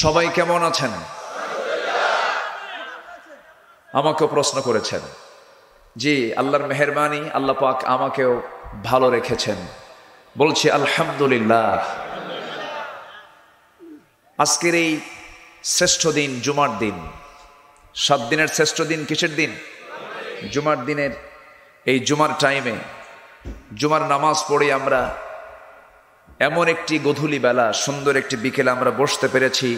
সবাই কেমন আছেন আমাকেও প্রশ্ন করেছেন জি আল্লাহর মেহরবানি আল্লাহ পাক আমাকেও ভালো রেখেছেন বলছি আলহামদুলিল্লাহ আজকের এই শ্রেষ্ঠ দিন জুমার দিন সাত দিনের শ্রেষ্ঠ দিন কিসের দিন জুমার দিনের এই জুমার টাইমে জুমার নামাজ পড়ে আমরা এমন একটি গধূলি বেলা সুন্দর একটি বিকেলে আমরা বসতে পেরেছি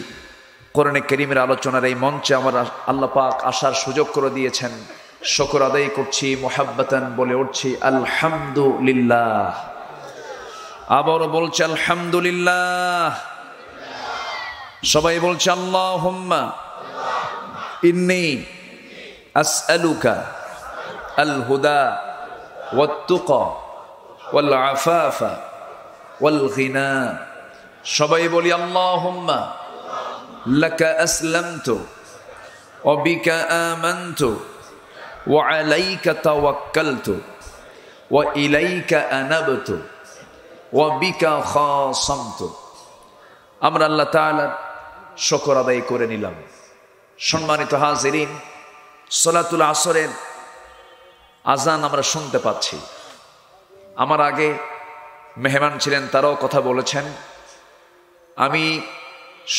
করণে করিমের আলোচনার এই মঞ্চে আমার আল্লাহ পাক আসার সুযোগ করে দিয়েছেন শকর আদায় করছি মোহাব্বতান বলে উঠছি আলহামদুলিল্লাহ আবারও বলছে আলহামদুলিল্লাহ সবাই বলছে আল্লাহ হোম্মা ইন্নি আসআলুকা আল হুদা ওয়াত্তুকা ওয়াল আফাফা সবাই বলি আল্লাহুম্মা ওয়া ওয়া ওয়া আমরা আল্লাহ তাআলার শকর আদায় করে নিলাম সম্মানিত হাজিরিন সলাতুল আসরের আজান আমরা শুনতে পাচ্ছি আমার আগে মেহমান ছিলেন তারাও কথা বলেছেন আমি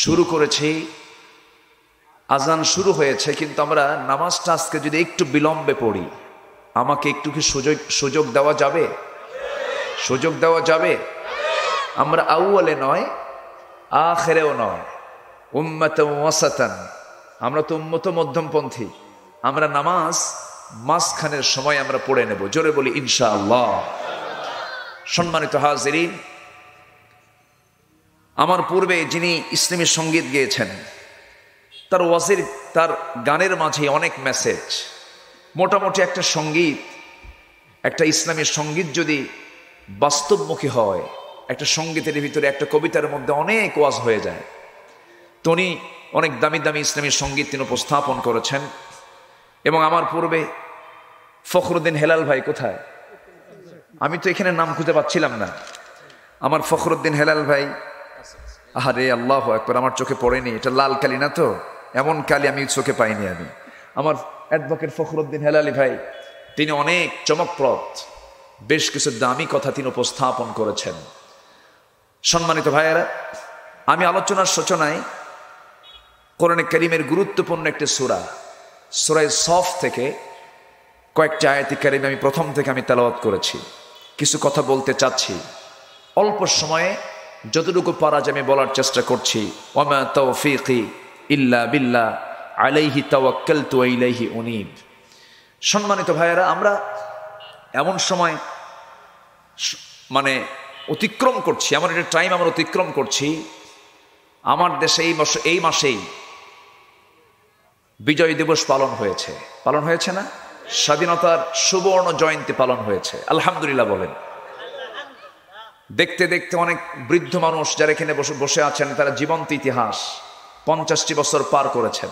শুরু করেছি আজান শুরু হয়েছে কিন্তু আমরা নামাজটা আজকে যদি একটু বিলম্বে পড়ি আমাকে একটু কি সুযোগ সুযোগ দেওয়া যাবে সুযোগ দেওয়া যাবে আমরা আউয়ালে নয় আখেরেও নয় উম্মত ওয়াসাতান আমরা তো উম্মত মধ্যমপন্থী আমরা নামাজ মাঝখানের সময় আমরা পড়ে নেব জোরে বলি ইনশাআল্লাহ সম্মানিত হাজিরিন আমার পূর্বে যিনি ইসলামী সঙ্গীত গিয়েছেন তার ওয়াজির তার গানের মাঝে অনেক মেসেজ মোটামুটি একটা সঙ্গীত একটা ইসলামী সঙ্গীত যদি বাস্তবমুখী হয় একটা সঙ্গীতের ভিতরে একটা কবিতার মধ্যে অনেক ওয়াজ হয়ে যায় তো উনি অনেক দামি দামি ইসলামী সঙ্গীত তিনি উপস্থাপন করেছেন এবং আমার পূর্বে ফখরুদ্দিন হেলাল ভাই কোথায় আমি তো এখানে নাম খুঁজে পাচ্ছিলাম না আমার ফখরুদ্দিন হেলাল ভাই আহারে আল্লাহ একবার আমার চোখে পড়েনি এটা লাল কালি না তো এমন কালি আমি চোখে পাইনি আমি আমার অ্যাডভোকেট ফখরুদ্দিন হেলালি ভাই তিনি অনেক চমকপ্রদ বেশ কিছু দামি কথা তিনি উপস্থাপন করেছেন সম্মানিত ভাইয়েরা আমি আলোচনার সূচনায় কোরআনে করিমের গুরুত্বপূর্ণ একটি সুরা সুরায় সফ থেকে কয়েকটি আয়াতি কারিম আমি প্রথম থেকে আমি তেলাওয়াত করেছি কিছু কথা বলতে চাচ্ছি অল্প সময়ে যতটুকু পারা যে আমি বলার চেষ্টা করছি ওমা তৌফিকি ইল্লা বিল্লা আলাইহি তাওয়াক্কাল তু আইলাইহি অনিব সম্মানিত ভাইয়েরা আমরা এমন সময় মানে অতিক্রম করছি এমন একটা টাইম আমরা অতিক্রম করছি আমার দেশে এই মাসে এই মাসেই বিজয় দিবস পালন হয়েছে পালন হয়েছে না স্বাধীনতার সুবর্ণ জয়ন্তী পালন হয়েছে আলহামদুলিল্লাহ বলেন দেখতে দেখতে অনেক বৃদ্ধ মানুষ যারা এখানে বসে বসে আছেন তারা জীবন্ত ইতিহাস পঞ্চাশটি বছর পার করেছেন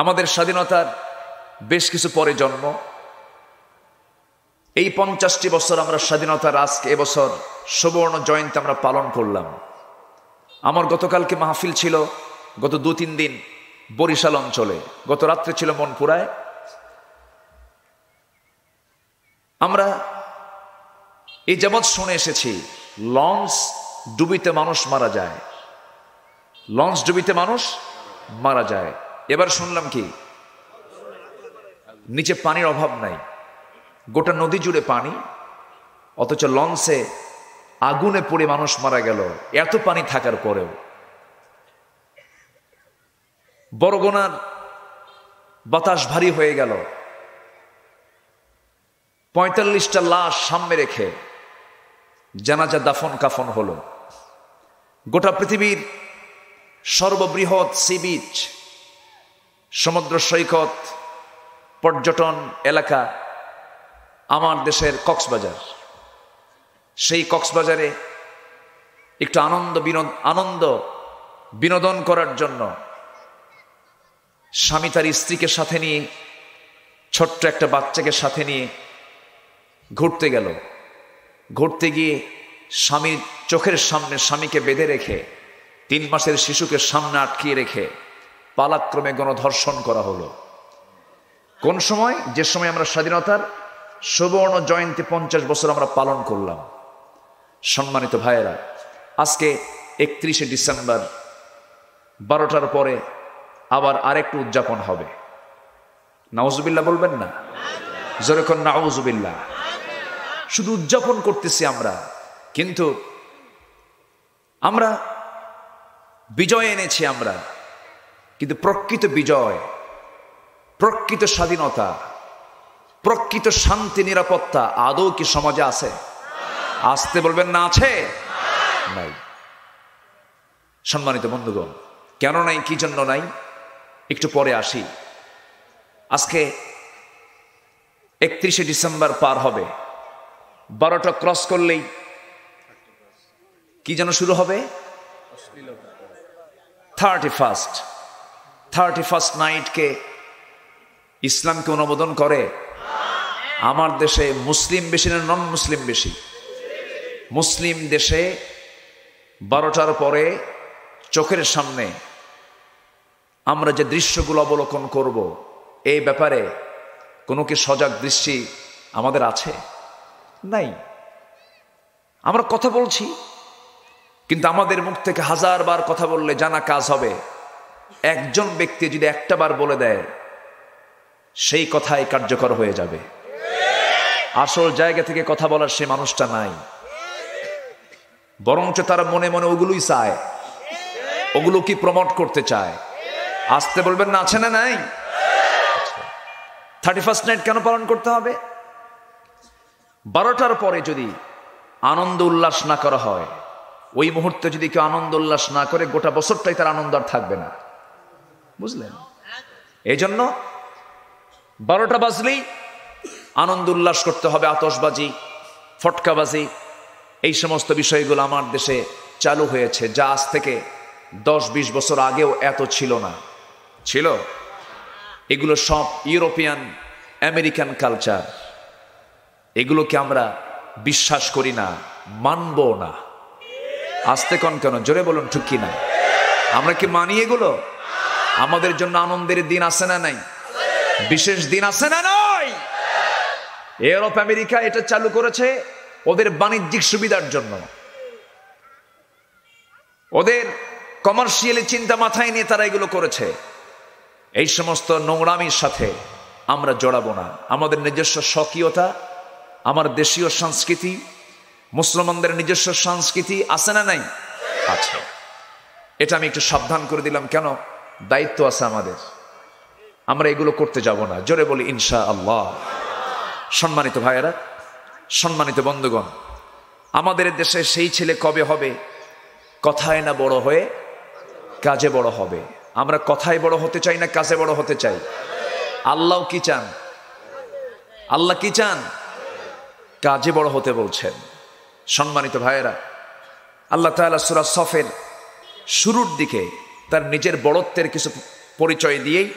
আমাদের স্বাধীনতার বেশ কিছু পরে জন্ম এই পঞ্চাশটি বছর আমরা স্বাধীনতার আজকে এবছর সুবর্ণ জয়ন্তী আমরা পালন করলাম আমার গতকালকে মাহফিল ছিল গত দু তিন দিন বরিশাল অঞ্চলে গত রাত্রে ছিল মনপুরায় আমরা এই যেমন শুনে এসেছি লঞ্চ ডুবিতে মানুষ মারা যায় লঞ্চ ডুবিতে মানুষ মারা যায় এবার শুনলাম কি নিচে পানির অভাব নাই গোটা নদী জুড়ে পানি অথচ লঞ্চে আগুনে পড়ে মানুষ মারা গেল এত পানি থাকার পরেও গোনার বাতাস ভারী হয়ে গেল পঁয়তাল্লিশটা লাশ সামনে রেখে জানাজা দাফন কাফন হল গোটা পৃথিবীর সর্ববৃহৎ সি বিচ সমুদ্র সৈকত পর্যটন এলাকা আমার দেশের কক্সবাজার সেই কক্সবাজারে একটু আনন্দ বিনোদ আনন্দ বিনোদন করার জন্য স্বামী তার স্ত্রীকে সাথে নিয়ে ছোট্ট একটা বাচ্চাকে সাথে নিয়ে ঘুরতে গেল ঘুরতে গিয়ে স্বামীর চোখের সামনে স্বামীকে বেঁধে রেখে তিন মাসের শিশুকে সামনে আটকিয়ে রেখে পালাক্রমে গণধর্ষণ করা হলো কোন সময় যে সময় আমরা স্বাধীনতার সুবর্ণ জয়ন্তী পঞ্চাশ বছর আমরা পালন করলাম সম্মানিত ভাইয়েরা আজকে একত্রিশে ডিসেম্বর বারোটার পরে আবার আরেকটু উদযাপন হবে নাউজুবিল্লা বলবেন না যেরকম নাউজুবিল্লা শুধু উদযাপন করতেছি আমরা কিন্তু আমরা বিজয় এনেছি আমরা কিন্তু প্রকৃত বিজয় প্রকৃত স্বাধীনতা প্রকৃত শান্তি নিরাপত্তা আদৌ কি সমাজে আছে আসতে বলবেন না আছে নাই সম্মানিত বন্ধুগণ কেন নাই কি জন্য নাই একটু পরে আসি আজকে একত্রিশে ডিসেম্বর পার হবে বারোটা ক্রস করলেই কি যেন শুরু হবে থার্টি ফার্স্ট থার্টি ফার্স্ট নাইটকে ইসলামকে অনুমোদন করে আমার দেশে মুসলিম বেশি না নন মুসলিম বেশি মুসলিম দেশে বারোটার পরে চোখের সামনে আমরা যে দৃশ্যগুলো অবলোকন করব এই ব্যাপারে কোনো কি সজাগ দৃষ্টি আমাদের আছে নাই আমরা কথা বলছি কিন্তু আমাদের মুখ থেকে হাজার বার কথা বললে জানা কাজ হবে একজন ব্যক্তি যদি একটা বার বলে দেয় সেই কথাই কার্যকর হয়ে যাবে আসল জায়গা থেকে কথা বলার সে মানুষটা নাই বরঞ্চ তারা মনে মনে ওগুলোই চায় ওগুলো কি প্রমোট করতে চায় আসতে বলবেন না আছে না নাই আচ্ছা। থার্টি ফার্স্ট নাইট কেন পালন করতে হবে বারোটার পরে যদি আনন্দ উল্লাস না করা হয় ওই মুহূর্তে যদি কেউ আনন্দ উল্লাস না করে গোটা বছরটাই তার আনন্দ আর থাকবে না বুঝলেন এই জন্য বারোটা বাজলেই আনন্দ উল্লাস করতে হবে আতসবাজি ফটকাবাজি এই সমস্ত বিষয়গুলো আমার দেশে চালু হয়েছে যা আজ থেকে দশ বিশ বছর আগেও এত ছিল না ছিল এগুলো সব ইউরোপিয়ান আমেরিকান কালচার এগুলোকে আমরা বিশ্বাস করি না মানব না আসতে কন কেন জোরে বলুন ঠিক কি না আমরা কি মানি এগুলো আমাদের জন্য আনন্দের দিন আছে না নাই বিশেষ দিন আছে না নয় ইউরোপ আমেরিকা এটা চালু করেছে ওদের বাণিজ্যিক সুবিধার জন্য ওদের কমার্শিয়ালি চিন্তা মাথায় নিয়ে তারা এগুলো করেছে এই সমস্ত নোংরামির সাথে আমরা জড়াবো না আমাদের নিজস্ব স্বকীয়তা আমার দেশীয় সংস্কৃতি মুসলমানদের নিজস্ব সংস্কৃতি আছে না নাই আছে এটা আমি একটু সাবধান করে দিলাম কেন দায়িত্ব আছে আমাদের আমরা এগুলো করতে যাব না জোরে বলি ইনশা আল্লাহ সম্মানিত ভাইয়েরা সম্মানিত বন্ধুগণ আমাদের দেশে সেই ছেলে কবে হবে কথায় না বড় হয়ে কাজে বড় হবে আমরা কথায় বড় হতে চাই না কাজে বড় হতে চাই আল্লাহ কি চান আল্লাহ কি চান কাজে বড় হতে বলছেন সম্মানিত ভাইয়েরা আল্লাহ তালা সুরা সফের শুরুর দিকে তার নিজের বড়ত্বের কিছু পরিচয় দিয়েই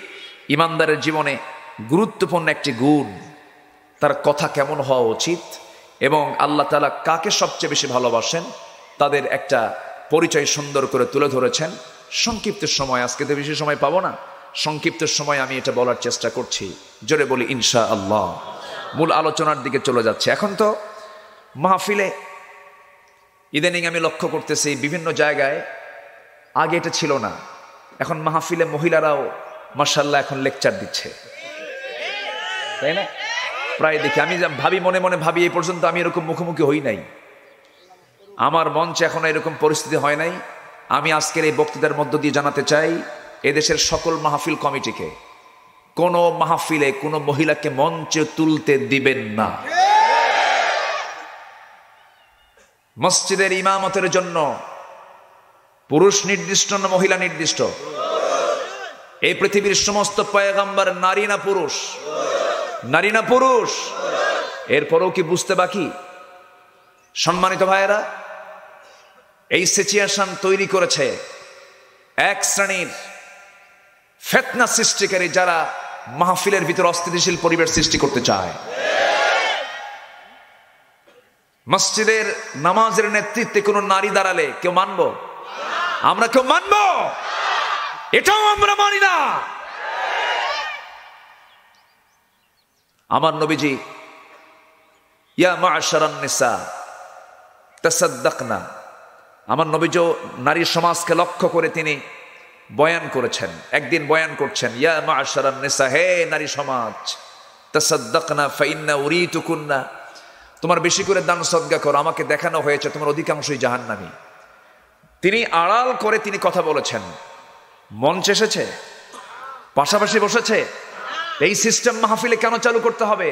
ইমানদারের জীবনে গুরুত্বপূর্ণ একটি গুণ তার কথা কেমন হওয়া উচিত এবং আল্লাহ তালা কাকে সবচেয়ে বেশি ভালোবাসেন তাদের একটা পরিচয় সুন্দর করে তুলে ধরেছেন সংক্ষিপ্ত সময় আজকে তো বেশি সময় পাবো না সংক্ষিপ্ত সময় আমি এটা বলার চেষ্টা করছি জোরে বলি ইনশা আল্লাহ মূল আলোচনার দিকে চলে যাচ্ছে এখন তো মাহফিলে ইদানিং আমি লক্ষ্য করতেছি বিভিন্ন জায়গায় আগে এটা ছিল না এখন মাহফিলে মহিলারাও মার্শাল্লাহ এখন লেকচার দিচ্ছে তাই না প্রায় দেখি আমি ভাবি মনে মনে ভাবি এই পর্যন্ত আমি এরকম মুখোমুখি হই নাই আমার মঞ্চে এখন এরকম পরিস্থিতি হয় নাই আমি আজকের এই বক্তৃতার মধ্য দিয়ে জানাতে চাই এদেশের সকল মাহফিল কমিটিকে কোন মাহফিলে কোন মহিলাকে মঞ্চে তুলতে দিবেন না মসজিদের ইমামতের জন্য পুরুষ নির্দিষ্ট না মহিলা নির্দিষ্ট এই পৃথিবীর সমস্ত পয়গাম্বার নারী না পুরুষ নারী না পুরুষ এরপরও কি বুঝতে বাকি সম্মানিত ভাইয়েরা এই সিচুয়েশন তৈরি করেছে এক শ্রেণীর ফেতনা সৃষ্টিকারী যারা মাহফিলের ভিতরে অস্থিতিশীল পরিবেশ সৃষ্টি করতে চায় মসজিদের নামাজের নেতৃত্বে কোন নারী দাঁড়ালে কেউ মানবো আমরা কেউ মানব এটাও আমরা মানি না আমার নবীজি ইয়া আমার নবীজ নারী সমাজকে লক্ষ্য করে তিনি বয়ান করেছেন একদিন বয়ান করছেন ইয়া মাশারান নিসা হে নারী সমাজ তাসাদ্দাকনা ফাইন্না টুকুন্না তোমার বেশি করে দান সদ্গা করো আমাকে দেখানো হয়েছে তোমার অধিকাংশই জাহান্নামী তিনি আড়াল করে তিনি কথা বলেছেন মঞ্চ এসেছে পাশাপাশি বসেছে এই সিস্টেম মাহফিলে কেন চালু করতে হবে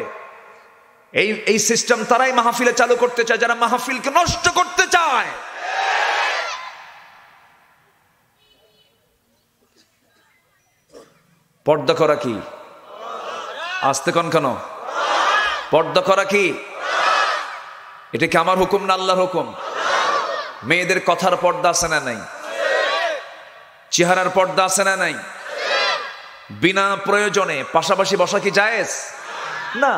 এই এই সিস্টেম তারাই মাহফিলে চালু করতে চায় যারা মাহফিলকে নষ্ট করতে চায় পর্দা করা কি আসতে কন কেন পর্দা করা কি এটা কি আমার হুকুম না আল্লাহর হুকুম মেয়েদের কথার পর্দা আছে না নাই চেহারার পর্দা আছে না নাই বিনা প্রয়োজনে পাশাপাশি বসা কি জায়েজ না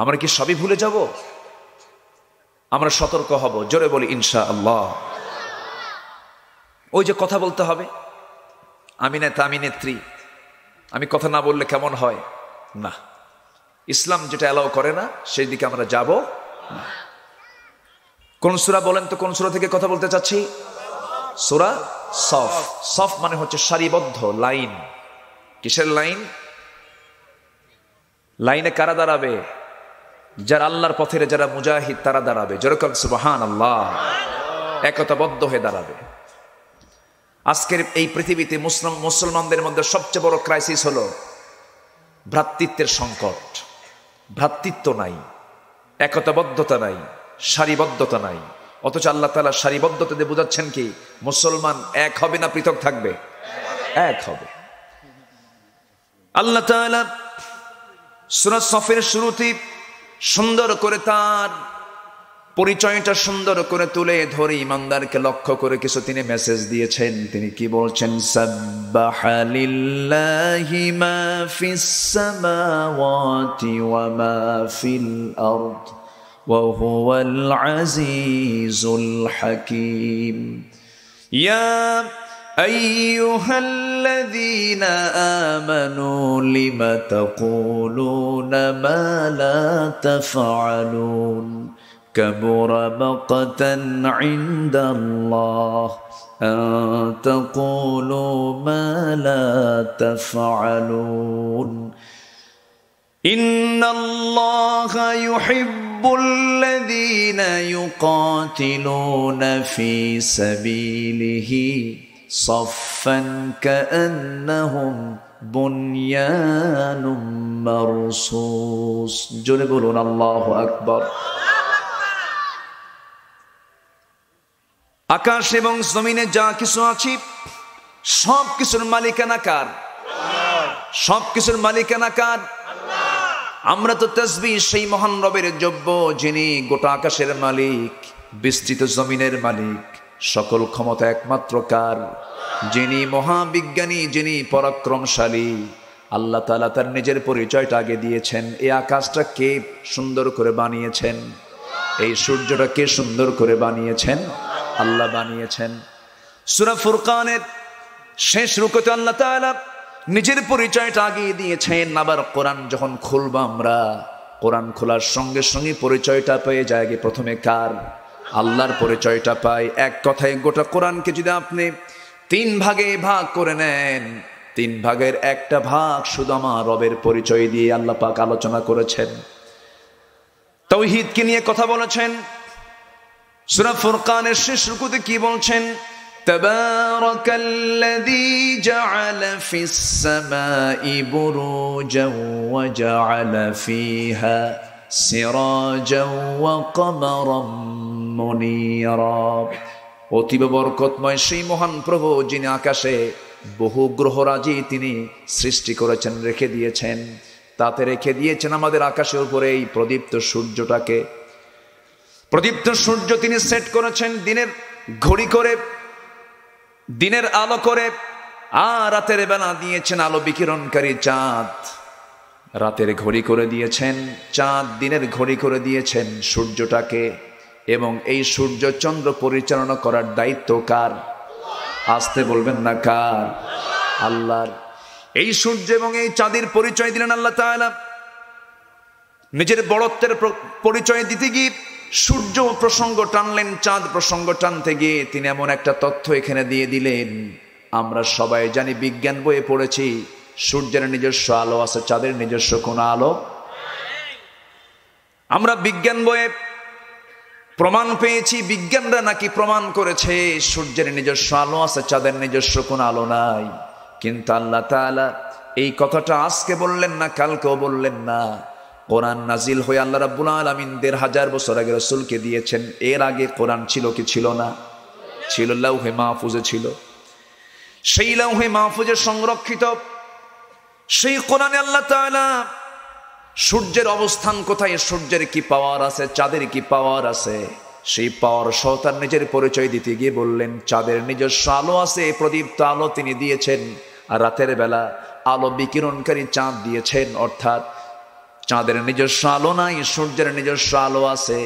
আমরা কি সবই ভুলে যাব আমরা সতর্ক হব জোরে বলি ইনশা আল্লাহ ওই যে কথা বলতে হবে আমি নেতা আমি নেত্রী আমি কথা না বললে কেমন হয় না ইসলাম যেটা অ্যালাউ করে না সেই দিকে আমরা যাব না কোন সুরা বলেন তো কোন সুরা থেকে কথা বলতে চাচ্ছি সুরা সফ সফ মানে হচ্ছে সারিবদ্ধ লাইন কিসের লাইন লাইনে কারা দাঁড়াবে যারা আল্লাহর পথের যারা মুজাহিদ তারা দাঁড়াবে যেরকম সুবাহান আল্লাহ একতাবদ্ধ হয়ে দাঁড়াবে আজকের এই পৃথিবীতে মুসলিম মুসলমানদের মধ্যে সবচেয়ে বড় ক্রাইসিস হলো ভ্রাতৃত্বের সংকট ভ্রাতৃত্ব নাই একতাবদ্ধতা নাই সারিবদ্ধতা নাই অথচ আল্লাহ তালা দিয়ে বোঝাচ্ছেন কি মুসলমান এক হবে না পৃথক থাকবে এক হবে আল্লাহ তালা সফের শুরুতে সুন্দর করে তার পরিচয়টা সুন্দর করে তুলে ধরে ইমানদারকে লক্ষ্য করে কিছু তিনি মেসেজ দিয়েছেন তিনি কি বলছেন সাব্বাহালিল্লাহি মা ইয়া أيها الذين آمنوا لم تقولون ما لا تفعلون كبر مقتا عند الله أن تقولوا ما لا تفعلون إن الله يحب الذين يقاتلون في سبيله صفا كأنهم بنيان مرصوص جل الله أكبر আকাশ এবং জমিনে যা কিছু আছে সব কিছুর মালিকানা কার সব কিছুর মালিকানা কার আমরা তো তসবি সেই মহান রবের যোগ্য যিনি গোটা আকাশের মালিক বিস্তৃত জমিনের মালিক সকল ক্ষমতা একমাত্র কার যিনি মহাবিজ্ঞানী যিনি পরাক্রমশালী আল্লাহ তালা তার নিজের পরিচয়টা আগে দিয়েছেন এই আকাশটা কে সুন্দর করে বানিয়েছেন এই সূর্যটা কে সুন্দর করে বানিয়েছেন আল্লাহ বানিয়েছেন সুরা ফুরকানের শেষ রুকতে আল্লাহ নিজের পরিচয়টা আগিয়ে দিয়েছেন আবার কোরআন যখন খুলব আমরা কোরআন খোলার সঙ্গে সঙ্গে পরিচয়টা পেয়ে যায় প্রথমে কার আল্লাহর পরিচয়টা পাই এক কথায় গোটা কোরআনকে যদি আপনি তিন ভাগে ভাগ করে নেন তিন ভাগের একটা ভাগ শুধু আমার রবের পরিচয় দিয়ে আল্লাহ পাক আলোচনা করেছেন তৌহিদকে নিয়ে কথা বলেছেন সুরা ফুরকানের শেষ রুকুতে কি বলছেন تبارك الذي جعل في السماء بروجا وجعل فيها سراجا وقمرا منيرا অতীব বরকতময় সেই মহান প্রভু যিনি আকাশে বহু গ্রহরাজি তিনি সৃষ্টি করেছেন রেখে দিয়েছেন তাতে রেখে দিয়েছেন আমাদের আকাশের উপরে এই প্রদীপ্ত সূর্যটাকে প্রদীপ্ত সূর্য তিনি সেট করেছেন দিনের ঘড়ি করে দিনের আলো করে আর রাতের বেলা দিয়েছেন আলো বিকিরণকারী চাঁদ রাতের ঘড়ি করে দিয়েছেন চাঁদ দিনের ঘড়ি করে দিয়েছেন সূর্যটাকে এবং এই সূর্য চন্দ্র পরিচালনা করার দায়িত্ব কার আসতে বলবেন না কার আল্লাহর এই সূর্য এবং এই চাঁদের পরিচয় দিলেন আল্লাহ নিজের বড়ত্বের পরিচয় দিতে গিয়ে সূর্য প্রসঙ্গ টানলেন চাঁদ প্রসঙ্গ টানতে গিয়ে তিনি এমন একটা তথ্য এখানে দিয়ে দিলেন আমরা সবাই জানি বিজ্ঞান বইয়ে পড়েছি সূর্যের নিজস্ব আলো আছে চাঁদের নিজস্ব কোন আলো আমরা বিজ্ঞান বইয়ে প্রমাণ পেয়েছি বিজ্ঞানরা নাকি প্রমাণ করেছে সূর্যের নিজস্ব আলো আছে চাঁদের নিজস্ব কোন আলো নাই কিন্তু আল্লাহ তালা এই কথাটা আজকে বললেন না কালকেও বললেন না কোরআন নাজিল হয়ে আল্লাহ রাব্বুল আলমিন দেড় হাজার বছর আগে রসুলকে দিয়েছেন এর আগে কোরআন ছিল কি ছিল না ছিল লৌহে মাহফুজে ছিল সেই লৌহে মাহফুজে সংরক্ষিত সেই কোরআনে আল্লাহ সূর্যের অবস্থান কোথায় সূর্যের কি পাওয়ার আছে চাঁদের কি পাওয়ার আছে সেই পাওয়ার সহ তার নিজের পরিচয় দিতে গিয়ে বললেন চাঁদের নিজস্ব আলো আছে প্রদীপ্ত আলো তিনি দিয়েছেন আর রাতের বেলা আলো বিকিরণকারী চাঁদ দিয়েছেন অর্থাৎ চাঁদের নিজস্ব আলো নাই সূর্যের নিজস্ব আলো আছে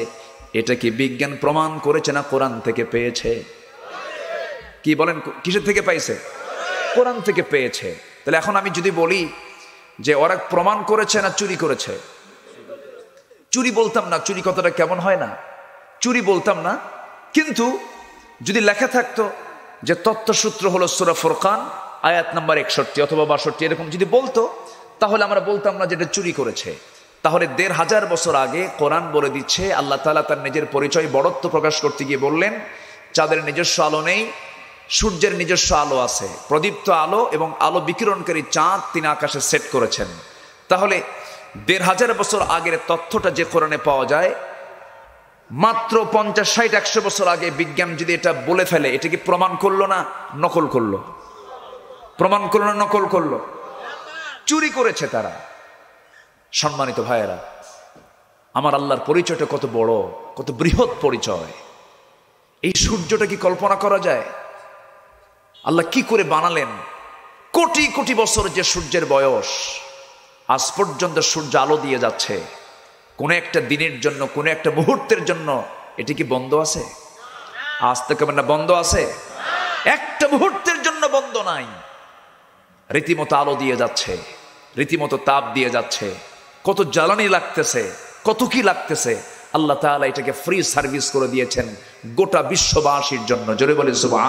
এটা কি বিজ্ঞান প্রমাণ করেছে না কোরআন থেকে পেয়েছে কি বলেন কিসের থেকে পাইছে কোরআন থেকে পেয়েছে তাহলে এখন আমি যদি বলি যে ওরা প্রমাণ করেছে না চুরি করেছে চুরি বলতাম না চুরি কতটা কেমন হয় না চুরি বলতাম না কিন্তু যদি লেখা থাকতো যে তত্ত্বসূত্র হলো সুরা ফোরকান আয়াত নাম্বার একষট্টি অথবা বাষট্টি এরকম যদি বলতো তাহলে আমরা বলতাম না যে এটা চুরি করেছে তাহলে দেড় হাজার বছর আগে কোরআন বলে দিচ্ছে আল্লাহ তালা তার নিজের পরিচয় বড়ত্ব প্রকাশ করতে গিয়ে বললেন চাঁদের নিজস্ব আলো নেই সূর্যের নিজস্ব আলো আছে প্রদীপ্ত আলো এবং আলো বিকিরণকারী চাঁদ তিনি আকাশে সেট করেছেন তাহলে দেড় হাজার বছর আগের তথ্যটা যে কোরআনে পাওয়া যায় মাত্র পঞ্চাশ ষাট একশো বছর আগে বিজ্ঞান যদি এটা বলে ফেলে এটা কি প্রমাণ করলো না নকল করলো প্রমাণ করলো না নকল করলো চুরি করেছে তারা সম্মানিত ভাইয়েরা আমার আল্লাহর পরিচয়টা কত বড় কত বৃহৎ পরিচয় এই সূর্যটা কি কল্পনা করা যায় আল্লাহ কি করে বানালেন কোটি কোটি বছর যে সূর্যের বয়স আজ পর্যন্ত সূর্য আলো দিয়ে যাচ্ছে কোন একটা দিনের জন্য কোন একটা মুহূর্তের জন্য এটি কি বন্ধ আছে আজ তো কেমন না বন্ধ আছে একটা মুহূর্তের জন্য বন্ধ নাই রীতিমতো আলো দিয়ে যাচ্ছে রীতিমতো তাপ দিয়ে যাচ্ছে কত জ্বালানি লাগতেছে কত কি লাগতেছে আল্লাহ তাআলা এটাকে ফ্রি সার্ভিস করে দিয়েছেন গোটা বিশ্ববাসীর জন্য জোরে বলে সুবাহ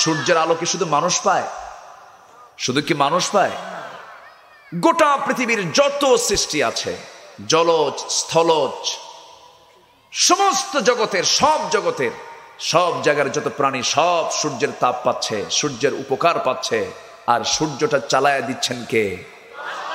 সূর্যের কি শুধু মানুষ পায় শুধু কি মানুষ পায় গোটা পৃথিবীর যত সৃষ্টি আছে জলজ স্থলজ সমস্ত জগতের সব জগতের সব জায়গার যত প্রাণী সব সূর্যের তাপ পাচ্ছে সূর্যের উপকার পাচ্ছে আর সূর্যটা চালায় দিচ্ছেন কে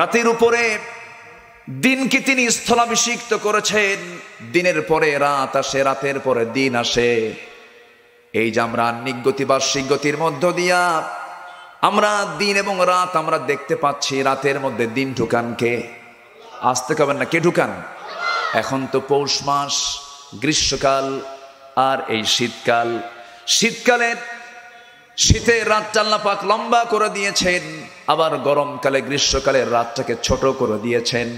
রাতের উপরে দিনকে তিনি স্থলাভিষিক্ত করেছেন দিনের পরে রাত আসে রাতের পরে দিন আসে এই যে আমরা নিগতি বা শিগতির গতির মধ্য দিয়া আমরা দিন এবং রাত আমরা দেখতে পাচ্ছি রাতের মধ্যে দিন ঢুকানকে আসতে কবেন না কে ঢুকান এখন তো পৌষ মাস গ্রীষ্মকাল আর এই শীতকাল শীতকালের শীতের রাতটা আল্লাহ পাক লম্বা করে দিয়েছেন আবার গরমকালে গ্রীষ্মকালের রাতটাকে ছোট করে দিয়েছেন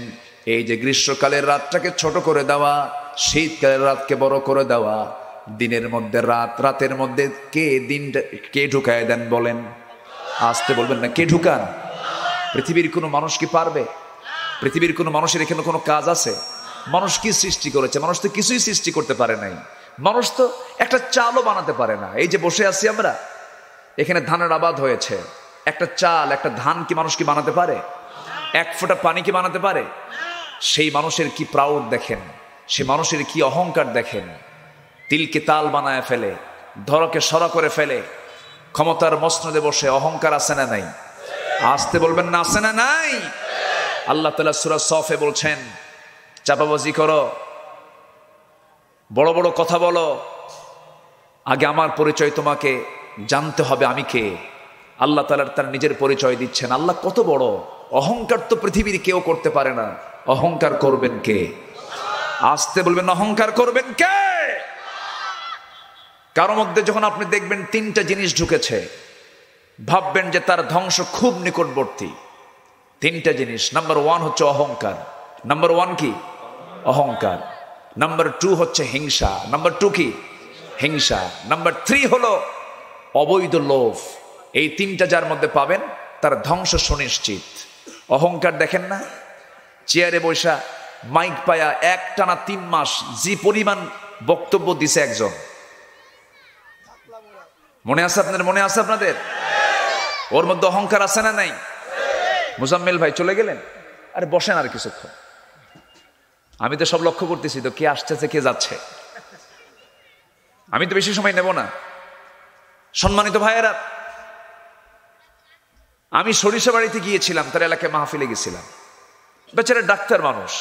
এই যে গ্রীষ্মকালের রাতটাকে ছোট করে দেওয়া শীতকালের রাতকে বড় করে দেওয়া দিনের মধ্যে রাত রাতের মধ্যে কে দিনটা কে ঢুকায় দেন বলেন আসতে বলবেন না কে ঢুকান পৃথিবীর কোনো মানুষ কি পারবে পৃথিবীর কোনো মানুষের এখানে কোনো কাজ আছে মানুষ কি সৃষ্টি করেছে মানুষ তো কিছুই সৃষ্টি করতে পারে নাই মানুষ তো একটা চালও বানাতে পারে না এই যে বসে আছি আমরা এখানে ধানের আবাদ হয়েছে একটা চাল একটা ধান কি মানুষ কি বানাতে পারে এক ফোঁটা পানি কি বানাতে পারে সেই মানুষের কি প্রাউড দেখেন সে মানুষের কি অহংকার দেখেন তিলকে তাল বানায় ফেলে ধরকে সরা করে ফেলে ক্ষমতার মসনদে বসে অহংকার আসে না নাই আসতে বলবেন না আসে না নাই আল্লাহ তালা সুরা সফে বলছেন চাপাবাজি করো বড় বড় কথা বলো আগে আমার পরিচয় তোমাকে জানতে হবে আমি কে আল্লাহ তালার তার নিজের পরিচয় দিচ্ছেন আল্লাহ কত বড় অহংকার তো পৃথিবীর কেউ করতে পারে না অহংকার করবেন কে আসতে বলবেন অহংকার করবেন কে কারো মধ্যে যখন আপনি দেখবেন তিনটা জিনিস ঢুকেছে ভাববেন যে তার ধ্বংস খুব নিকটবর্তী তিনটা জিনিস নাম্বার ওয়ান হচ্ছে অহংকার নাম্বার ওয়ান কি অহংকার নাম্বার টু হচ্ছে হিংসা নাম্বার টু কি হিংসা নাম্বার থ্রি হলো অবৈধ লোভ এই তিনটা যার মধ্যে পাবেন তার ধ্বংস সুনিশ্চিত অহংকার দেখেন না চেয়ারে বৈশা মাইক পায়া এক টানা তিন মাস যে পরিমাণ বক্তব্য দিছে একজন মনে আছে আপনাদের মনে আছে আপনাদের ওর মধ্যে অহংকার আছে না নাই মুজাম্মেল ভাই চলে গেলেন আর বসেন আর কিছুক্ষণ আমি তো সব লক্ষ্য করতেছি তো কে আসতেছে কে যাচ্ছে আমি তো বেশি সময় নেব না সম্মানিত ভাইয়েরা আমি সরিষা বাড়িতে গিয়েছিলাম তার এলাকায় মাহফিলে গেছিলাম বেচারা ডাক্তার মানুষ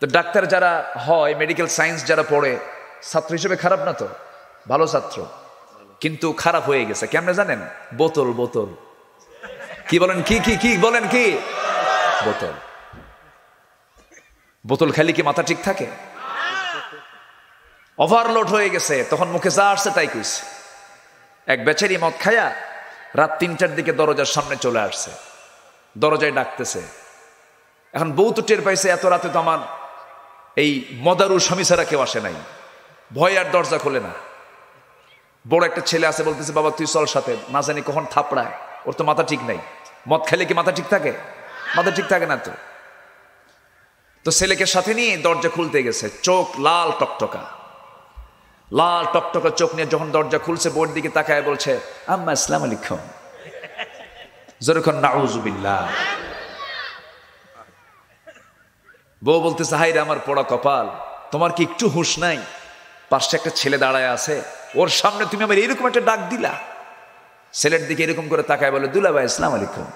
তো ডাক্তার যারা হয় মেডিকেল সায়েন্স যারা পড়ে ছাত্র হিসেবে খারাপ না তো ভালো ছাত্র কিন্তু খারাপ হয়ে গেছে কেমনে জানেন বোতল বোতল কি বলেন কি কি কি বলেন কি বোতল বোতল খালি কি মাথা ঠিক থাকে ওভারলোড হয়ে গেছে তখন মুখে যা আসছে তাই কইছে এক বেচারি মদ খায়া রাত তিনটার দিকে দরজার সামনে চলে আসছে দরজায় ডাকতেছে এখন বউ তো টের পাইছে এত রাতে তো আমার এই মদারু স্বামী ছাড়া কেউ আসে নাই ভয় আর দরজা খোলে না বড় একটা ছেলে আছে বলতেছে বাবা তুই চল সাথে না জানি কখন থাপড়ায় ওর তো মাথা ঠিক নাই মদ খেলে কি মাথা ঠিক থাকে মাথা ঠিক থাকে না তো তো ছেলেকে সাথে নিয়ে দরজা খুলতে গেছে চোখ লাল টকটকা লাল টকটকে চোখ নিয়ে যখন দরজা খুলছে বোর্ড দিকে তাকায় বলছে আম্মা ইসলাম আলিক্ষম যেরকম নাউজুবিল্লা বউ বলতেছে হাই রে আমার পড়া কপাল তোমার কি একটু হুঁশ নাই পাশে একটা ছেলে দাঁড়ায় আছে ওর সামনে তুমি আমার এরকম একটা ডাক দিলা ছেলের দিকে এরকম করে তাকায় বলে দুলা ভাই ইসলাম আলিক্ষম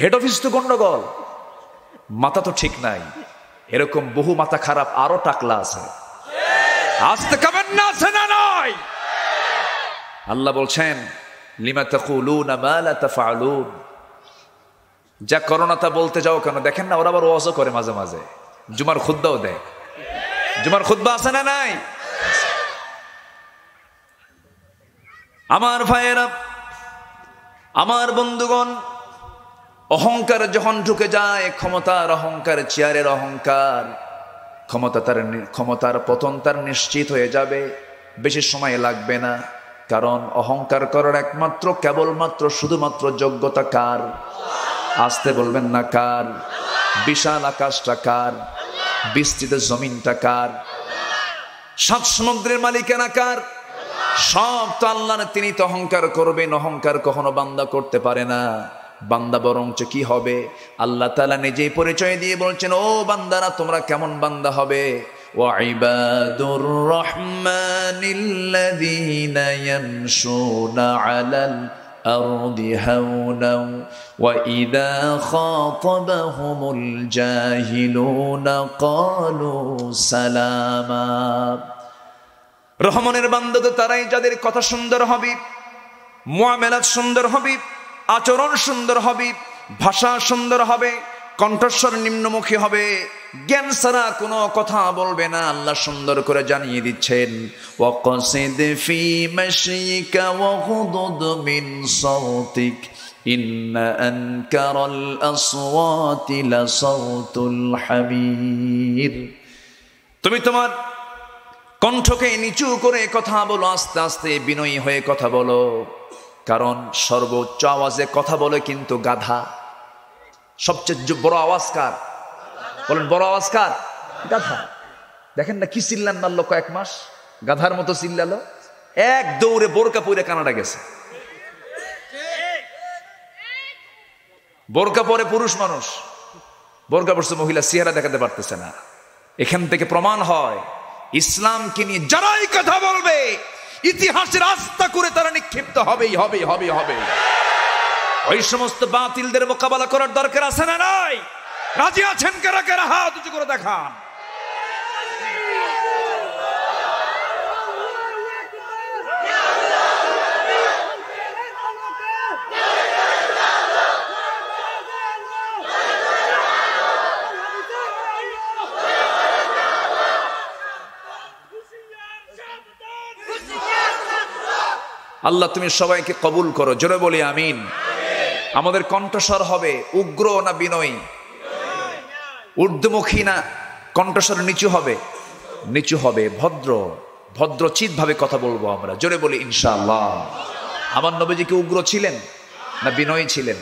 হেড অফিস তো গন্ডগোল মাথা তো ঠিক নাই এরকম বহু মাথা খারাপ আরো টাকলা আছে আসতে কাবেন না আছে নয় আল্লাহ বলছেন লিমা তাকুলুন মালা তাফালুন যা করো তা বলতে যাও কেন দেখেন না ওরা আবার ওয়াজও করে মাঝে মাঝে জুমার খুদ্দাও দেয় জুমার খুদ্া আছে না নাই আমার ভাইয়েরা আমার বন্ধুগণ অহংকার যখন ঢুকে যায় ক্ষমতার অহংকার চেয়ারের অহংকার ক্ষমতা তার ক্ষমতার পতন তার নিশ্চিত হয়ে যাবে বেশি সময় লাগবে না কারণ অহংকার করার একমাত্র কেবলমাত্র শুধুমাত্র যোগ্যতা কার আসতে বলবেন না কার বিশাল আকাশটা কার বিস্তৃত জমিনটা কার সব সমুদ্রের মালিকানা কার সব তো আল্লাহ তিনি তো অহংকার করবেন অহংকার কখনো বান্দা করতে পারে না বান্দা বরঞ্চ কি হবে আল্লাহ তালা নিজেই পরিচয় দিয়ে বলছেন ও বান্দারা তোমরা কেমন বান্দা হবে রহমানের বান্দা তো তারাই যাদের কথা সুন্দর হবে মোয়ামেলা সুন্দর হবে আচরণ সুন্দর হবে ভাষা সুন্দর হবে কণ্ঠস্বর নিম্নমুখী হবে জ্ঞান ছাড়া কোনো কথা বলবে না আল্লাহ সুন্দর করে জানিয়ে দিচ্ছেন তুমি তোমার কণ্ঠকে নিচু করে কথা বলো আস্তে আস্তে বিনয়ী হয়ে কথা বলো কারণ সর্বোচ্চ আওয়াজে কথা বলে কিন্তু গাধা সবচেয়ে বড় আওয়াজ কার বলেন বড় আওয়াজ কার গাধা দেখেন না কি চিল্লান মারলো কয়েক মাস গাধার মতো চিল্লালো এক দৌড়ে বোরকা পরে কানাডা গেছে বোরকা পরে পুরুষ মানুষ বোরকা পড়ছে মহিলা চেহারা দেখাতে পারতেছে না এখান থেকে প্রমাণ হয় ইসলামকে নিয়ে যারাই কথা বলবে ইতিহাসের আস্থা করে তারা তো হবেই হবেই হবেই হবেই ওই সমস্ত বাতিলদের মোকাবেলা করার দরকার আছে না নাই রাজি আছেন কারা কারা হাত হ্যাঁ, উঁচু করে দেখান আল্লাহ তুমি সবাইকে কবুল করো জোরে বলি আমিন আমাদের কণ্ঠস্বর হবে উগ্র না বিনয়ী ঊর্ধ্বমুখী না কণ্ঠস্বর নিচু হবে নিচু হবে ভদ্র ভদ্রচিতভাবে কথা বলবো আমরা জোরে বলি ইনশাআল্লাহ আমার নবীজি কি উগ্র ছিলেন না বিনয়ী ছিলেন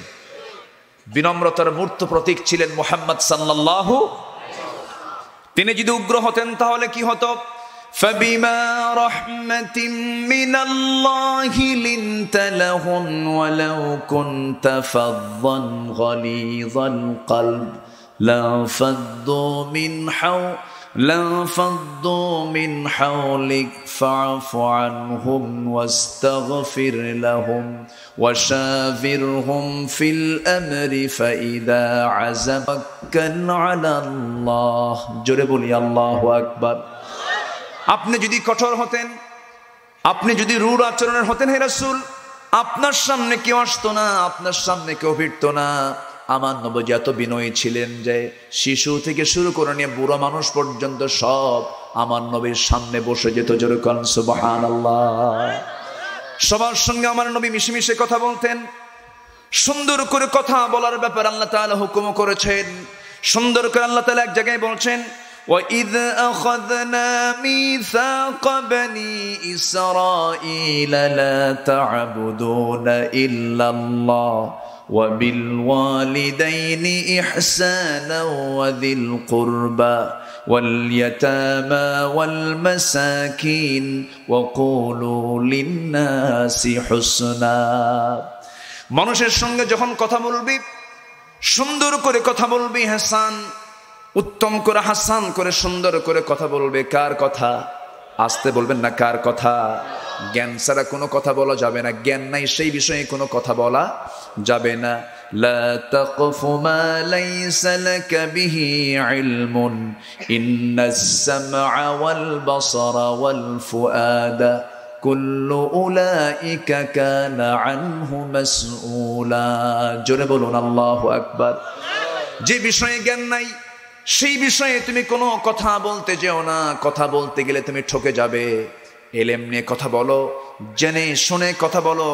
বিনম্রতার মূর্ত প্রতীক ছিলেন মোহাম্মদ সাল্লাল্লাহু তিনি যদি উগ্র হতেন তাহলে কি হতো فبما رحمة من الله لنت لهم ولو كنت فظا غليظ القلب لانفضوا من حول لانفضوا من حولك فاعف عنهم واستغفر لهم وشافرهم في الأمر فإذا عزمك على الله جربوا لي الله أكبر আপনি যদি কঠোর হতেন আপনি যদি রূঢ় আচরণের হতেন হে রাসূল আপনার সামনে কেউ আসতো না আপনার সামনে কেউ ফিরতো না আমার নবজি এত বিনয়ী ছিলেন যে শিশু থেকে শুরু করে নিয়ে বুড়ো মানুষ পর্যন্ত সব আমার নবীর সামনে বসে যেত সবার সঙ্গে আমার নবী মিশে মিশে কথা বলতেন সুন্দর করে কথা বলার ব্যাপার আল্লাহ তাআলা হুকুম করেছেন সুন্দর করে আল্লাহ তালা এক জায়গায় বলছেন وإذ أخذنا ميثاق بني إسرائيل لا تعبدون إلا الله وبالوالدين إحسانا وذي القربى واليتامى والمساكين وقولوا للناس حسنا মানুষের সঙ্গে যখন কথা বলবি সুন্দর করে কথা বলবি হাসান উত্তম করে হাসান করে সুন্দর করে কথা বলবে কার কথা আসতে বলবেন না কার কথা জ্ঞান ছাড়া কোনো কথা বলা যাবে না জ্ঞান নাই সেই বিষয়ে কোনো কথা বলা যাবে না জোরে বলুন আল্লাহু আকবার যে বিষয়ে জ্ঞান নাই সেই বিষয়ে তুমি কোনো কথা বলতে যেও না কথা বলতে গেলে তুমি ঠকে যাবে এলেম নিয়ে কথা বলো জেনে শুনে কথা বলো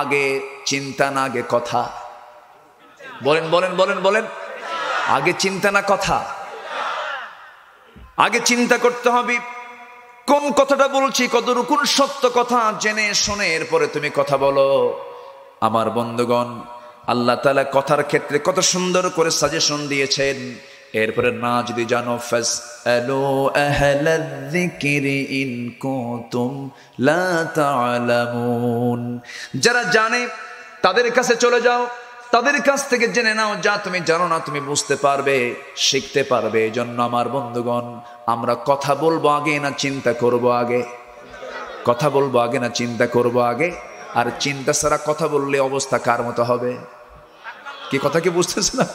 আগে চিন্তা না আগে কথা বলেন বলেন বলেন বলেন আগে চিন্তা না কথা আগে চিন্তা করতে হবে কোন কথাটা বলছি কতটুকুন সত্য কথা জেনে শুনে এরপরে তুমি কথা বলো আমার বন্ধুগণ আল্লাহ তালা কথার ক্ষেত্রে কত সুন্দর করে সাজেশন দিয়েছেন এরপরে না যদি জানো ফাস আলো আলামুন যারা জানে তাদের কাছে চলে যাও তাদের কাছ থেকে জেনে নাও যা তুমি জানো না তুমি বুঝতে পারবে শিখতে পারবে জন্য আমার বন্ধুগণ আমরা কথা বলবো আগে না চিন্তা করব আগে কথা বলবো আগে না চিন্তা করব আগে আর চিন্তা ছাড়া কথা বললে অবস্থা কার মতো হবে কি কথা কি বুঝতেছে না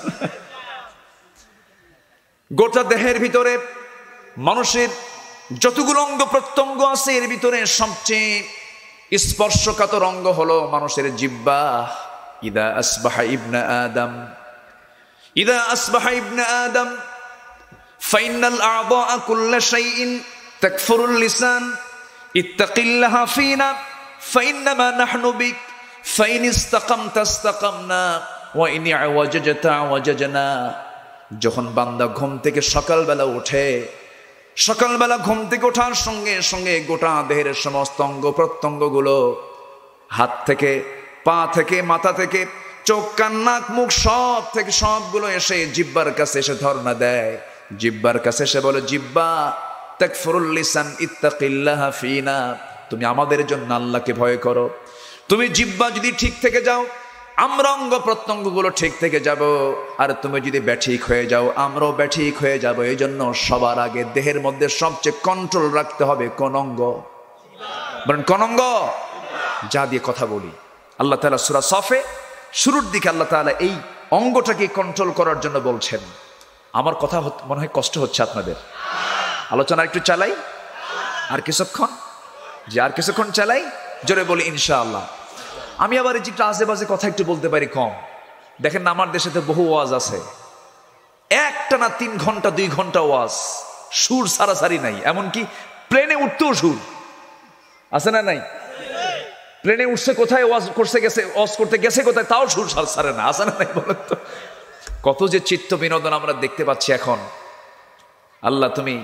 গোটা দেহের ভিতরে মানুষের যতগুলো অঙ্গ প্রত্যঙ্গ আছে এর ভিতরে সবচেয়ে স্পর্শকাতর অঙ্গ হলো মানুষের জিব্বা ইদা আসবাহা ইবনা আদম ইদা আসবাহা ইবনা আদম ফাইনাল আবা কুল্লা শাইইন তাকফুরুল লিসান ইত্তাকিল্লাহা ফিনা ফাইন্নামা নাহনু বিক ফাইন ইস্তাকামতা ইস্তাকামনা ওয়া ইন আওয়াজাজতা আওয়াজাজনা যখন বান্দা ঘুম থেকে সকালবেলা ওঠে সকালবেলা ঘুম থেকে ওঠার সঙ্গে সঙ্গে গোটা দেহের সমস্ত অঙ্গ প্রত্যঙ্গগুলো হাত থেকে পা থেকে মাথা থেকে চোখ কান্নাক মুখ সব থেকে সবগুলো এসে জিব্বার কাছে এসে ধর্ণা দেয় জিব্বার কাছে এসে বলে জিব্বা ফরুল্লিসান ইত্তাকিল্লাহ ফিনা তুমি আমাদের জন্য আল্লাহকে ভয় করো তুমি জিব্বা যদি ঠিক থেকে যাও আমরা অঙ্গ প্রত্যঙ্গগুলো ঠিক থেকে যাব আর তুমি যদি ব্যাঠিক হয়ে যাও আমরাও ব্যাঠিক হয়ে যাব এই জন্য সবার আগে দেহের মধ্যে সবচেয়ে কন্ট্রোল রাখতে হবে কোন অঙ্গ বলেন কোন অঙ্গ যা দিয়ে কথা বলি আল্লাহ তালা সুরা সফে শুরুর দিকে আল্লাহ তালা এই অঙ্গটাকে কন্ট্রোল করার জন্য বলছেন আমার কথা মনে হয় কষ্ট হচ্ছে আপনাদের আলোচনা একটু চালাই আর কিছুক্ষণ যে আর কিছুক্ষণ চালাই জোরে বলি ইনশাআল্লাহ আমি আবার এই চিত্র আশেপাশে কথা একটু বলতে পারি কম দেখেন আমার দেশে তো বহু ওয়াজ আছে একটা না তিন ঘন্টা দুই ঘন্টা ওয়াজ সুর সারাসারি নাই এমনকি প্লেনে উঠতেও সুর আছে না নাই প্লেনে উঠছে কোথায় ওয়াজ করছে গেছে ওয়াজ করতে গেছে কোথায় তাও সুর সারে না আছে না নাই বলেন তো কত যে চিত্ত বিনোদন আমরা দেখতে পাচ্ছি এখন আল্লাহ তুমি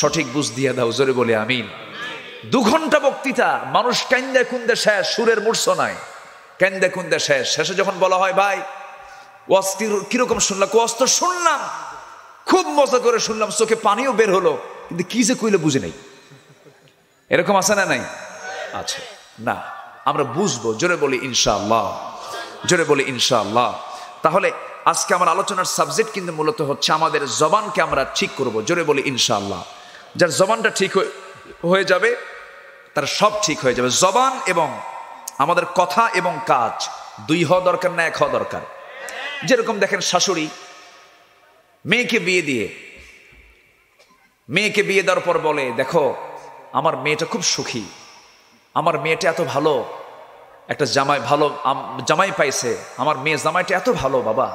সঠিক বুঝ দিয়ে দাও জোরে বলে আমিন দু ঘন্টা বক্তৃতা মানুষ কেন্দে কুন্দে শেষ সুরের মূর্ছ নাই কেন্দে কুন্দে শেষ শেষে যখন বলা হয় ভাই ওয়াজ কিরকম শুনলাম ওয়াজ তো শুনলাম খুব মজা করে শুনলাম চোখে পানিও বের হলো কিন্তু কি যে কইলে বুঝে নেই এরকম আছে না নাই আছে না আমরা বুঝবো জোরে বলি ইনশাআল্লাহ জোরে বলি ইনশাআল্লাহ তাহলে আজকে আমার আলোচনার সাবজেক্ট কিন্তু মূলত হচ্ছে আমাদের জবানকে আমরা ঠিক করব জোরে বলি ইনশাআল্লাহ যার জবানটা ঠিক হয়ে যাবে তার সব ঠিক হয়ে যাবে জবান এবং আমাদের কথা এবং কাজ দুই হওয়া দরকার না এক হওয়া দরকার যেরকম দেখেন শাশুড়ি মেয়েকে বিয়ে দিয়ে মেয়েকে বিয়ে দেওয়ার পর বলে দেখো আমার মেয়েটা খুব সুখী আমার মেয়েটা এত ভালো একটা জামাই ভালো জামাই পাইছে আমার মেয়ে জামাইটা এত ভালো বাবা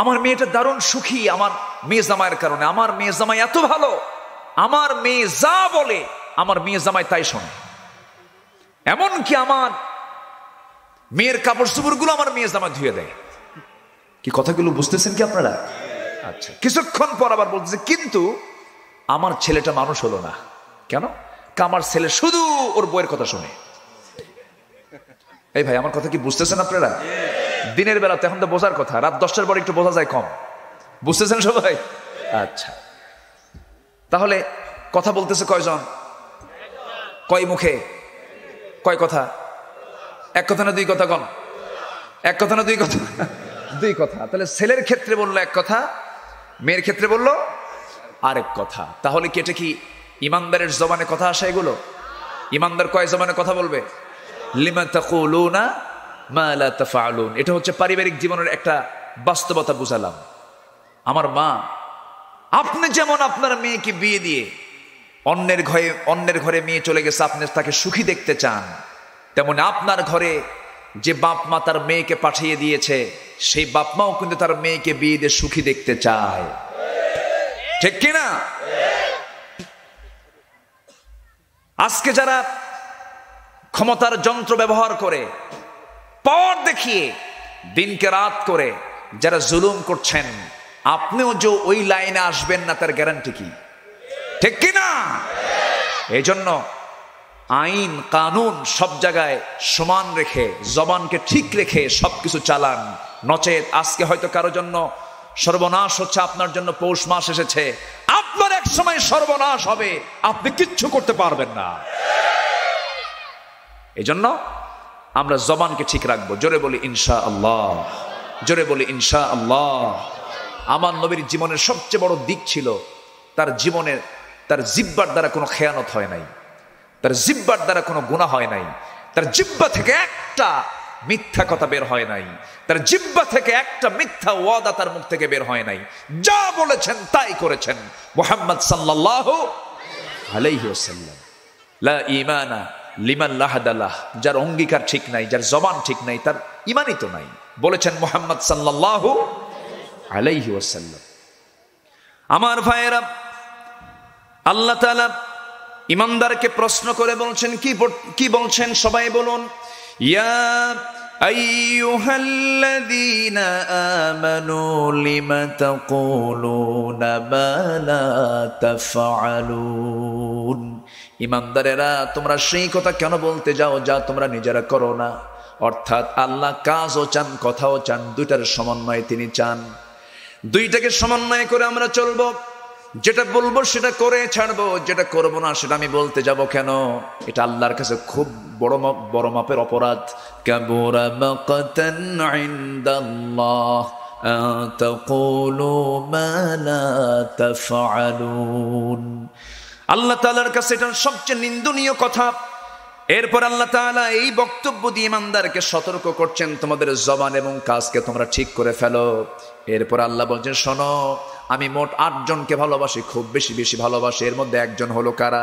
আমার মেয়েটা দারুণ সুখী আমার মেয়ে জামাইয়ের কারণে আমার মেয়ে জামাই এত ভালো আমার মেয়ে যা বলে আমার মেয়ে জামাই তাই শোনে এমন কি আমার মেয়ের কাপড় চুপড়গুলো আমার মেয়ে জামা ধুয়ে দেয় কি কথাগুলো বুঝতেছেন কি আপনারা আচ্ছা কিছুক্ষণ পর আবার বলতেছে কিন্তু আমার ছেলেটা মানুষ হলো না কেন আমার ছেলে শুধু ওর বইয়ের কথা শুনে এই ভাই আমার কথা কি বুঝতেছেন আপনারা দিনের বেলা তো এখন তো বোঝার কথা রাত দশটার পর একটু বোঝা যায় কম বুঝতেছেন সবাই আচ্ছা তাহলে কথা বলতেছে কয়জন কয় মুখে কয় কথা এক কথা না দুই কথা কন এক কথা না দুই কথা দুই কথা তাহলে ছেলের ক্ষেত্রে বললো এক কথা মেয়ের ক্ষেত্রে বললো আরেক কথা তাহলে কি এটা কি ইমানদারের জমানে কথা আসে এগুলো ইমানদার কয় জমানে কথা বলবে এটা হচ্ছে পারিবারিক জীবনের একটা বাস্তবতা বুঝালাম আমার মা আপনি যেমন আপনার মেয়েকে বিয়ে দিয়ে অন্যের ঘরে অন্যের ঘরে মেয়ে চলে গেছে আপনি তাকে সুখী দেখতে চান তেমন আপনার ঘরে যে বাপ মা তার মেয়েকে পাঠিয়ে দিয়েছে সেই বাপমাও কিন্তু তার মেয়েকে বিয়ে দিয়ে সুখী দেখতে চায় ঠিক কিনা আজকে যারা ক্ষমতার যন্ত্র ব্যবহার করে পর দেখিয়ে দিনকে রাত করে যারা জুলুম করছেন আপনিও যে ওই লাইনে আসবেন না তার গ্যারান্টি কি ঠিক কিনা এই জন্য আইন কানুন সব জায়গায় সমান রেখে জবানকে ঠিক রেখে সবকিছু চালান নচেত আজকে হয়তো কারো জন্য সর্বনাশ হচ্ছে আপনার জন্য পৌষ মাস এসেছে আপনার এক সময় সর্বনাশ হবে আপনি কিচ্ছু করতে পারবেন না এই জন্য আমরা জবানকে ঠিক রাখবো জোরে বলি ইনশা আল্লাহ জোরে বলি ইনশা আল্লাহ আমার নবীর জীবনের সবচেয়ে বড় দিক ছিল তার জীবনের তার জিব্বার দ্বারা কোনো খেয়ানত হয় নাই তার জিব্বার দ্বারা কোনো গুণা হয় নাই তার জিব্বা থেকে একটা মিথ্যা কথা বের হয় নাই তার জিব্বা থেকে একটা মিথ্যা ওয়াদা তার মুখ থেকে বের হয় নাই যা বলেছেন তাই করেছেন মোহাম্মদ সাল্লাহ লা যার অঙ্গীকার ঠিক নাই যার জবান ঠিক নাই তার ইমানই তো নাই বলেছেন মোহাম্মদ সাল্লাহ আলাইহি আমার ভাইয়েরা আল্লাহ তালা ইমানদারকে প্রশ্ন করে বলছেন কি কি বলছেন সবাই বলুন ইয়া ইমানদারেরা তোমরা সেই কথা কেন বলতে যাও যা তোমরা নিজেরা করো না অর্থাৎ আল্লাহ কাজও চান কথাও চান দুইটার সমন্বয় তিনি চান দুইটাকে সমন্বয় করে আমরা চলবো যেটা বলবো সেটা করে ছাড়বো যেটা করবো না সেটা আমি বলতে যাব কেন এটা আল্লাহর কাছে খুব বড় বড় মাপের অপরাধ আল্লাহ তালার কাছে এটা সবচেয়ে নিন্দনীয় কথা এরপর আল্লাহ তালা এই বক্তব্য দিয়ে ইমানদারকে সতর্ক করছেন তোমাদের জবান এবং কাজকে তোমরা ঠিক করে ফেলো এরপর আল্লাহ বলছেন শোনো আমি মোট আটজনকে ভালোবাসি খুব বেশি বেশি ভালোবাসি এর মধ্যে একজন হলো কারা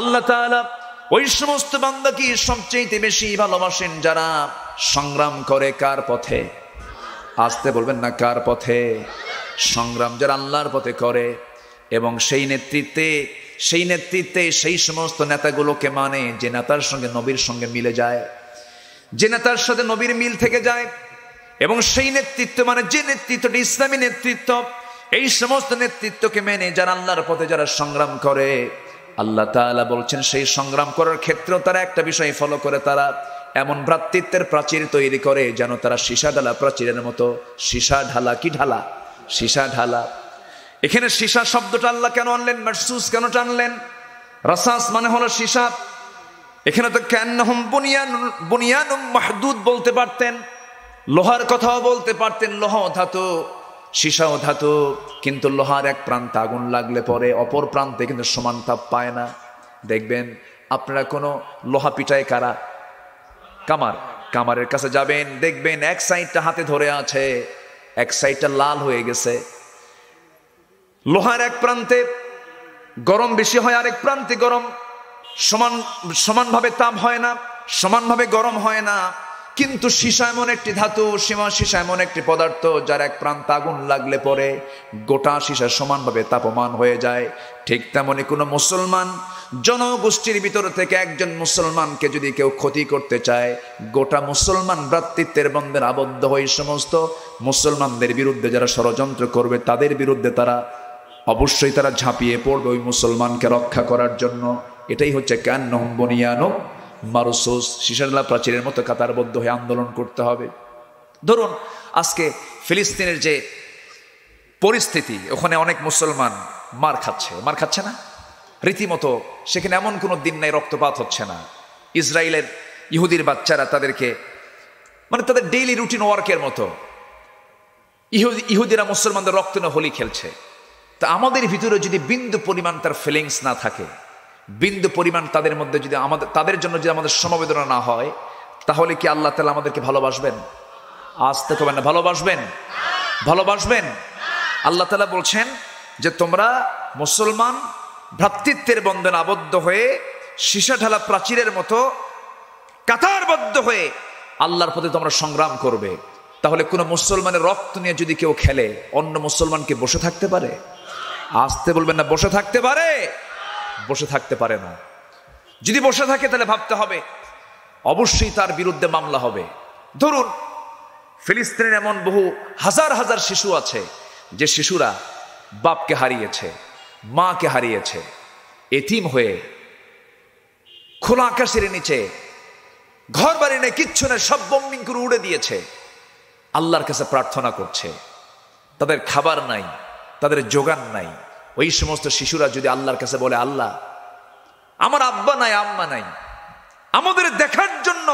আল্লাহ ওই সমস্ত বান্দাকে সবচেয়ে বেশি ভালোবাসেন যারা সংগ্রাম করে কার পথে আসতে বলবেন না কার পথে সংগ্রাম যারা আল্লাহর পথে করে এবং সেই নেতৃত্বে সেই নেতৃত্বে সেই সমস্ত নেতাগুলোকে মানে যে নেতার সঙ্গে নবীর সঙ্গে মিলে যায় যে নেতার সাথে নবীর মিল থেকে যায় এবং সেই নেতৃত্ব মানে যে নেতৃত্বটি ইসলামী নেতৃত্ব এই সমস্ত নেতৃত্বকে মেনে যারা আল্লাহর পথে যারা সংগ্রাম করে আল্লাহ তালা বলছেন সেই সংগ্রাম করার ক্ষেত্রেও তারা একটা বিষয় ফলো করে তারা এমন ভ্রাতৃত্বের প্রাচীর তৈরি করে যেন তারা সীসা ঢালা প্রাচীরের মতো সীসা ঢালা কি ঢালা সীসা ঢালা এখানে সীসা শব্দটা আল্লাহ কেন আনলেন মার্সুস কেন টানলেন রাসাস মানে হলো সীসা এখানে তো ক্যান্নহম বুনিয়ান বুনিয়ান মাহদুদ বলতে পারতেন লোহার কথাও বলতে পারতেন লোহ ধাতু ও ধাতু কিন্তু লোহার এক প্রান্তে আগুন লাগলে পরে অপর প্রান্তে কিন্তু সমান তাপ পায় না দেখবেন আপনারা কোনো লোহা পিটায় কারা কামার কামারের কাছে যাবেন দেখবেন এক সাইডটা হাতে ধরে আছে এক সাইডটা লাল হয়ে গেছে লোহার এক প্রান্তে গরম বেশি হয় আরেক প্রান্তে গরম সমান সমানভাবে তাপ হয় না সমানভাবে গরম হয় না কিন্তু সীসা এমন একটি ধাতু সীমা সীসা এমন একটি পদার্থ যার এক প্রান্ত আগুন লাগলে পরে গোটা সীসা সমানভাবে তাপমান হয়ে যায় ঠিক তেমনি কোনো মুসলমান জনগোষ্ঠীর ভিতর থেকে একজন মুসলমানকে যদি কেউ ক্ষতি করতে চায় গোটা মুসলমান ভ্রাতৃত্বের বন্ধের আবদ্ধ হয়ে সমস্ত মুসলমানদের বিরুদ্ধে যারা ষড়যন্ত্র করবে তাদের বিরুদ্ধে তারা অবশ্যই তারা ঝাঁপিয়ে পড়বে ওই মুসলমানকে রক্ষা করার জন্য এটাই হচ্ছে ক্যান নহম্বনিয়ানো মারুসোস শিশারলা প্রাচীরের মতো কাতারবদ্ধ হয়ে আন্দোলন করতে হবে ধরুন আজকে ফিলিস্তিনের যে পরিস্থিতি ওখানে অনেক মুসলমান মার খাচ্ছে মার খাচ্ছে না রীতিমতো সেখানে এমন কোনো দিন নাই রক্তপাত হচ্ছে না ইসরায়েলের ইহুদির বাচ্চারা তাদেরকে মানে তাদের ডেইলি রুটিন ওয়ার্কের মতো ইহুদিরা মুসলমানদের রক্ত না হোলি খেলছে তা আমাদের ভিতরে যদি বিন্দু পরিমাণ তার ফিলিংস না থাকে বিন্দু পরিমাণ তাদের মধ্যে যদি আমাদের তাদের জন্য যদি আমাদের সমবেদনা না হয় তাহলে কি আল্লাহ তালা আমাদেরকে ভালোবাসবেন আসতে কবেন না ভালোবাসবেন ভালোবাসবেন আল্লাহ তালা বলছেন যে তোমরা মুসলমান ভ্রাতৃত্বের বন্ধন আবদ্ধ হয়ে সীসা ঢালা প্রাচীরের মতো কাতারবদ্ধ হয়ে আল্লাহর প্রতি তোমরা সংগ্রাম করবে তাহলে কোনো মুসলমানের রক্ত নিয়ে যদি কেউ খেলে অন্য মুসলমানকে বসে থাকতে পারে আসতে বলবেন না বসে থাকতে পারে বসে থাকতে পারে না যদি বসে থাকে তাহলে ভাবতে হবে অবশ্যই তার বিরুদ্ধে মামলা হবে ধরুন ফিলিস্তিনের এমন বহু হাজার হাজার শিশু আছে যে শিশুরা বাপকে হারিয়েছে মাকে হারিয়েছে এতিম হয়ে খোলা আকাশের নিচে ঘর বাড়ি নেই কিচ্ছু নেই সব বম্বিং করে উড়ে দিয়েছে আল্লাহর কাছে প্রার্থনা করছে তাদের খাবার নাই তাদের যোগান নাই ওই সমস্ত শিশুরা যদি আল্লাহর কাছে বলে আল্লাহ আমার আব্বা নাই আম্মা নাই আমাদের দেখার জন্য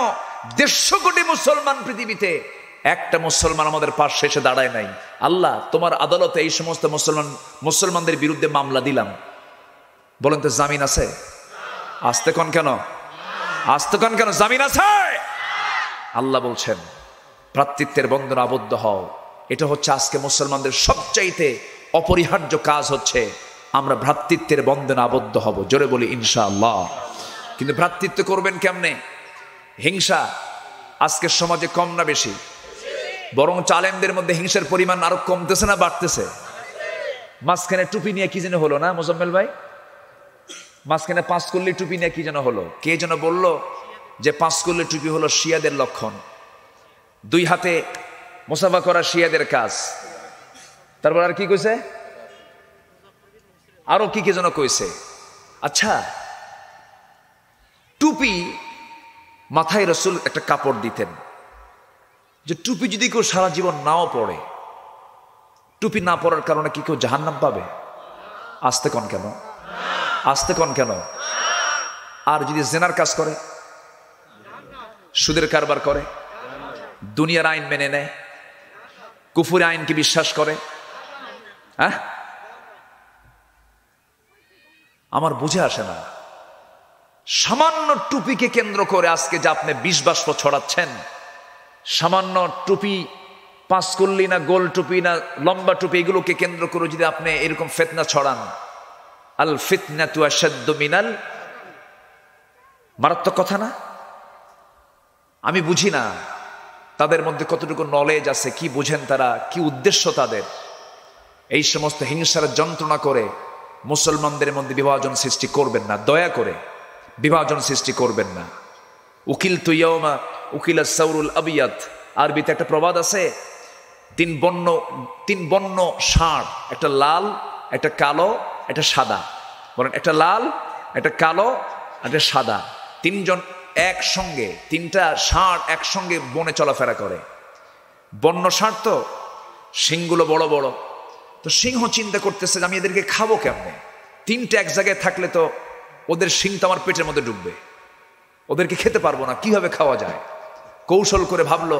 দেড়শো কোটি মুসলমান পৃথিবীতে একটা মুসলমান আমাদের পাশে এসে দাঁড়ায় নাই আল্লাহ তোমার আদালতে এই সমস্ত মুসলমান মুসলমানদের বিরুদ্ধে মামলা দিলাম বলেন তো জামিন আছে আসতে কন কেন আসতে কন কেন জামিন আছে আল্লাহ বলছেন প্রাতৃত্বের বন্ধন আবদ্ধ হও এটা হচ্ছে আজকে মুসলমানদের সবচাইতে অপরিহার্য কাজ হচ্ছে আমরা ভ্রাতৃত্বের বন্ধনে আবদ্ধ হব জোরে বলি ইনশাআল্লাহ কিন্তু ভ্রাতৃত্ব করবেন কেমনে হিংসা আজকের সমাজে কম না বেশি বরং চালেমদের মধ্যে হিংসার পরিমাণ আরো কমতেছে না বাড়তেছে মাঝখানে টুপি নিয়ে কি যেন হলো না মোজাম্মেল ভাই মাঝখানে পাঁচ করলে টুপি নিয়ে কি যেন হলো কে যেন বলল যে পাঁচ করলে টুপি হলো শিয়াদের লক্ষণ দুই হাতে মোসাফা করা শিয়াদের কাজ তারপর আর কি কইছে আরো কি কে যেন কইছে আচ্ছা টুপি মাথায় রসুল একটা কাপড় দিতেন যে টুপি যদি কেউ সারা জীবন নাও পড়ে টুপি না পড়ার কারণে কি কেউ জাহান্নাম পাবে আসতে কন কেন আসতে কন কেন আর যদি জেনার কাজ করে সুদের কারবার করে দুনিয়ার আইন মেনে নেয় কুফুরি আইনকে বিশ্বাস করে হ্যাঁ আমার বুঝে আসে না সামান্য টুপিকে কেন্দ্র করে আজকে যে আপনি বিষ বাষ্প ছড়াচ্ছেন সামান্য টুপি করলি না গোল টুপি না লম্বা টুপি এগুলোকে কেন্দ্র করে যদি আপনি এরকম ফেতনা ছড়ান আল ফিতনা তুয়া সাদ্য মিনাল মারাত্মক কথা না আমি বুঝি না তাদের মধ্যে কতটুকু নলেজ আছে কি বুঝেন তারা কি উদ্দেশ্য তাদের এই সমস্ত হিংসার যন্ত্রণা করে মুসলমানদের মধ্যে বিভাজন সৃষ্টি করবেন না দয়া করে বিভাজন সৃষ্টি করবেন না উকিল তুইয়াওমা উকিলা সৌরুল আবিয়াত আরবিতে একটা প্রবাদ আছে তিন বন্য তিন বন্য ষাঁড় একটা লাল একটা কালো একটা সাদা বলেন একটা লাল একটা কালো একটা সাদা তিনজন একসঙ্গে তিনটা ষাঁড় একসঙ্গে বনে চলাফেরা করে বন্য ষাঁড় তো শিংগুলো বড় বড় তো সিংহ চিন্তা করতেছে যে আমি এদেরকে খাবো কেমনে তিনটা এক জায়গায় থাকলে তো ওদের শিং তো আমার পেটের মধ্যে ডুববে ওদেরকে খেতে পারবো না কিভাবে খাওয়া যায় কৌশল করে ভাবলো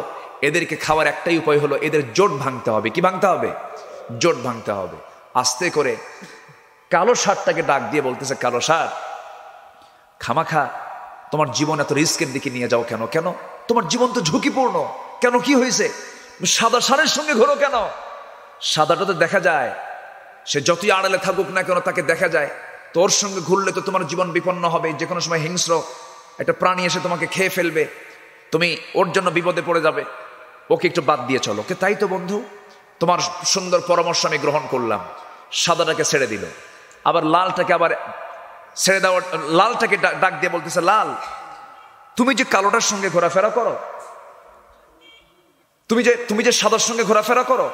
এদেরকে খাওয়ার একটাই উপায় হলো এদের জোট ভাঙতে হবে কি ভাঙতে হবে জোট ভাঙতে হবে আস্তে করে কালো সারটাকে ডাক দিয়ে বলতেছে কালো সার খামাখা তোমার জীবন এত রিস্কের দিকে নিয়ে যাও কেন কেন তোমার জীবন তো ঝুঁকিপূর্ণ কেন কি হয়েছে সাদা সারের সঙ্গে ঘোরো কেন সাদাটা তো দেখা যায় সে যতই আড়ালে থাকুক না কেন তাকে দেখা যায় তোর সঙ্গে ঘুরলে তো তোমার জীবন বিপন্ন হবে যে কোনো সময় হিংস্র একটা প্রাণী এসে তোমাকে খেয়ে ফেলবে তুমি ওর জন্য বিপদে পড়ে যাবে ওকে একটু বাদ দিয়ে চলো কে তাই তো বন্ধু তোমার সুন্দর পরামর্শ আমি গ্রহণ করলাম সাদাটাকে ছেড়ে দিল আবার লালটাকে আবার ছেড়ে দেওয়ার লালটাকে ডাক দিয়ে বলতেছে লাল তুমি যে কালোটার সঙ্গে ঘোরাফেরা করো তুমি যে তুমি যে সাদার সঙ্গে ঘোরাফেরা করো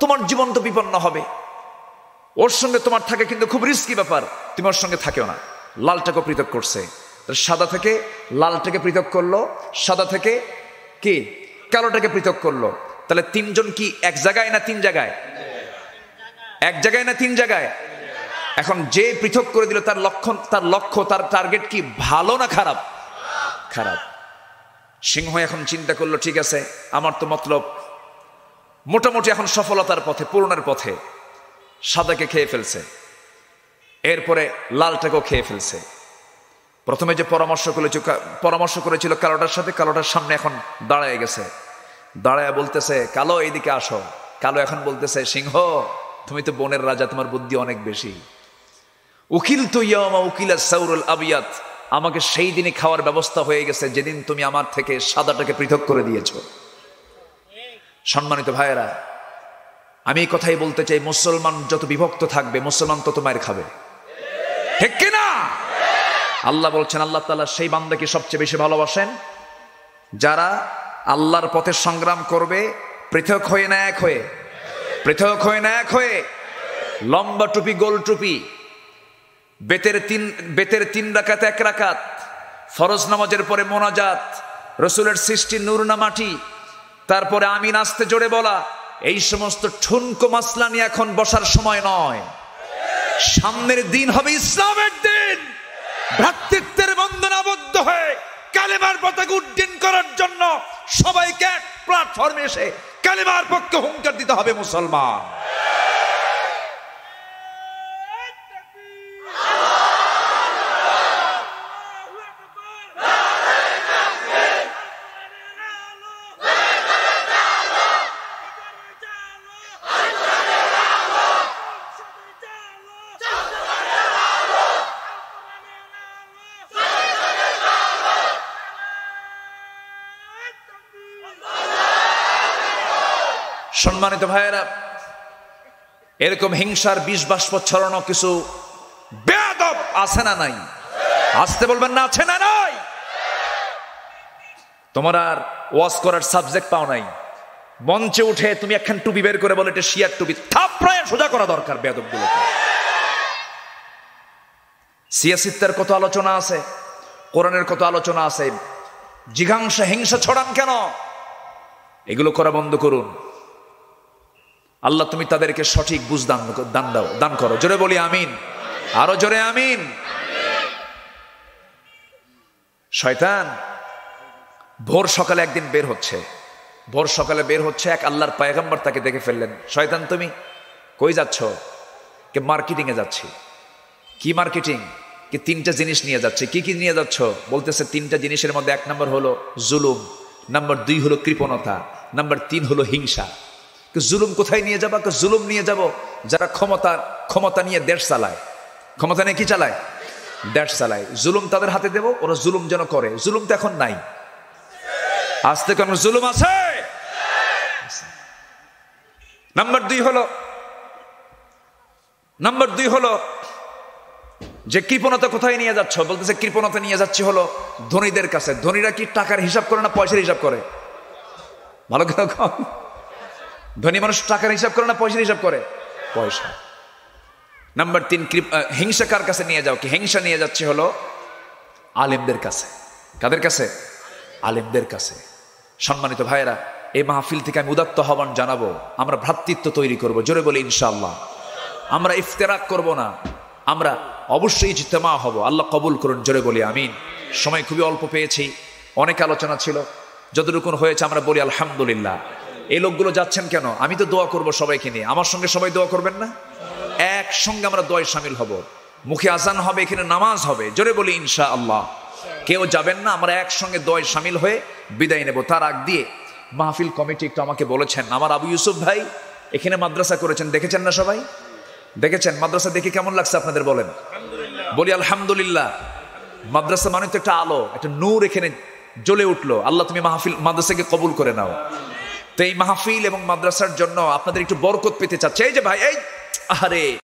তোমার জীবন তো বিপন্ন হবে ওর সঙ্গে তোমার থাকে কিন্তু খুব রিস্কি ব্যাপার তুমি ওর সঙ্গে থাকেও না লালটাকে পৃথক করছে সাদা থেকে লালটাকে পৃথক করলো সাদা থেকে কি কালোটাকে পৃথক করলো তাহলে তিনজন কি এক জায়গায় না তিন জায়গায় এক জায়গায় না তিন জায়গায় এখন যে পৃথক করে দিল তার লক্ষণ তার লক্ষ্য তার টার্গেট কি ভালো না খারাপ খারাপ সিংহ এখন চিন্তা করলো ঠিক আছে আমার তো মতলব মোটামুটি এখন সফলতার পথে পূরণের পথে সাদাকে খেয়ে ফেলছে এরপরে লালটাকেও খেয়ে ফেলছে প্রথমে যে পরামর্শ করেছিল পরামর্শ করেছিল কালোটার সাথে কালোটার সামনে এখন দাঁড়ায় গেছে দাঁড়ায় বলতেছে কালো এইদিকে আসো কালো এখন বলতেছে সিংহ তুমি তো বনের রাজা তোমার বুদ্ধি অনেক বেশি উকিল তো ইয়ামা উকিলা সৌরুল আবিয়াত আমাকে সেই দিনে খাওয়ার ব্যবস্থা হয়ে গেছে যেদিন তুমি আমার থেকে সাদাটাকে পৃথক করে দিয়েছ সম্মানিত ভাইয়েরা আমি কথাই বলতে চাই মুসলমান যত বিভক্ত থাকবে মুসলমান তত মায়ের খাবে ঠিক কিনা আল্লাহ বলছেন আল্লাহ তালা সেই বান্দাকে সবচেয়ে বেশি ভালোবাসেন যারা আল্লাহর পথে সংগ্রাম করবে পৃথক হয়ে না এক হয়ে পৃথক হয়ে না এক হয়ে লম্বা টুপি গোল টুপি বেতের তিন বেতের তিন রাকাত এক রাকাত ফরজ নামাজের পরে মোনাজাত রসুলের সৃষ্টি নুরনা মাটি তারপরে আমি নাস্তে জোরে বলা এই সমস্ত ঠুনকো মাসলা নিয়ে এখন বসার সময় নয় সামনের দিন হবে ইসলামের দিন ভ্রাতৃত্বের বন্ধনে আবদ্ধ হয়ে কালেমার পতাকা উড্ডীন করার জন্য সবাইকে এক প্ল্যাটফর্মে এসে কালেমার পক্ষে হুঙ্কার দিতে হবে মুসলমান সম্মানিত ভাইয়েরা এরকম হিংসার বিষ বাষ্প ছড়ানো কিছু বেদব আছে না নাই আসতে বলবেন না আছে না নাই তোমার আর ওয়াজ করার সাবজেক্ট পাও নাই মঞ্চে উঠে তুমি একখান টুপি বের করে বলে এটা শিয়ার টুপি থাপ্রায় সোজা করা দরকার গুলো সিয়াসিত্তার কত আলোচনা আছে কোরআনের কত আলোচনা আছে জিঘাংসা হিংসা ছড়ান কেন এগুলো করা বন্ধ করুন আল্লাহ তুমি তাদেরকে সঠিক বুঝ দান দান দাও দান করো জোরে বলি আমিন আরো জোরে আমিন শয়তান ভোর সকালে একদিন বের হচ্ছে ভোর সকালে বের হচ্ছে এক আল্লাহর পায়গাম্বার তাকে দেখে ফেললেন শয়তান তুমি কই যাচ্ছ কে মার্কেটিংয়ে যাচ্ছি কি মার্কেটিং কি তিনটা জিনিস নিয়ে যাচ্ছে কি কি নিয়ে যাচ্ছ বলতেছে তিনটা জিনিসের মধ্যে এক নম্বর হলো জুলুম নাম্বার দুই হলো কৃপণতা নাম্বার তিন হলো হিংসা জুলুম কোথায় নিয়ে যাবা জুলুম নিয়ে যাব যারা ক্ষমতা ক্ষমতা নিয়ে দেশ চালায় ক্ষমতা নিয়ে কি চালায় দেশ চালায় জুলুম তাদের হাতে দেব ওরা জুলুম যেন করে জুলুম তো এখন নাই আজ থেকে আমার জুলুম আছে নাম্বার দুই হলো নাম্বার দুই হলো যে কৃপণতা কোথায় নিয়ে যাচ্ছ বলতেছে কৃপণতা নিয়ে যাচ্ছি হলো ধনীদের কাছে ধনীরা কি টাকার হিসাব করে না পয়সার হিসাব করে ভালো কেন ধনী মানুষ টাকার হিসাব করে না পয়সার হিসাব করে পয়সা নাম্বার তিন হিংসা কার কাছে নিয়ে যাও কি হিংসা নিয়ে যাচ্ছে হলো আলেমদের কাছে কাদের কাছে আলেমদের কাছে সম্মানিত ভাইয়েরা এই মাহফিল থেকে আমি উদাত্ত আহ্বান জানাবো আমরা ভ্রাতৃত্ব তৈরি করব জোরে বলি ইনশাল্লাহ আমরা ইফতেরাক করব না আমরা অবশ্যই ইজতেমা হব আল্লাহ কবুল করুন জোরে বলি আমিন সময় খুবই অল্প পেয়েছি অনেক আলোচনা ছিল যতটুকুন হয়েছে আমরা বলি আলহামদুলিল্লাহ এই লোকগুলো যাচ্ছেন কেন আমি তো দোয়া করব সবাইকে নিয়ে আমার সঙ্গে সবাই দোয়া করবেন না একসঙ্গে আমরা দোয়ায় সামিল হব মুখে আজান হবে এখানে নামাজ হবে জোরে বলি ইনশা আল্লাহ কেউ যাবেন না আমরা একসঙ্গে দোয়ায় সামিল হয়ে বিদায় নেব তার আগ দিয়ে মাহফিল কমিটি একটু আমাকে বলেছেন আমার আবু ইউসুফ ভাই এখানে মাদ্রাসা করেছেন দেখেছেন না সবাই দেখেছেন মাদ্রাসা দেখে কেমন লাগছে আপনাদের বলেন বলি আলহামদুলিল্লাহ মাদ্রাসা মানে তো একটা আলো একটা নূর এখানে জ্বলে উঠলো আল্লাহ তুমি মাহফিল মাদ্রাসাকে কবুল করে নাও তো এই মাহফিল এবং মাদ্রাসার জন্য আপনাদের একটু বরকত পেতে চাচ্ছে এই যে ভাই এই আরে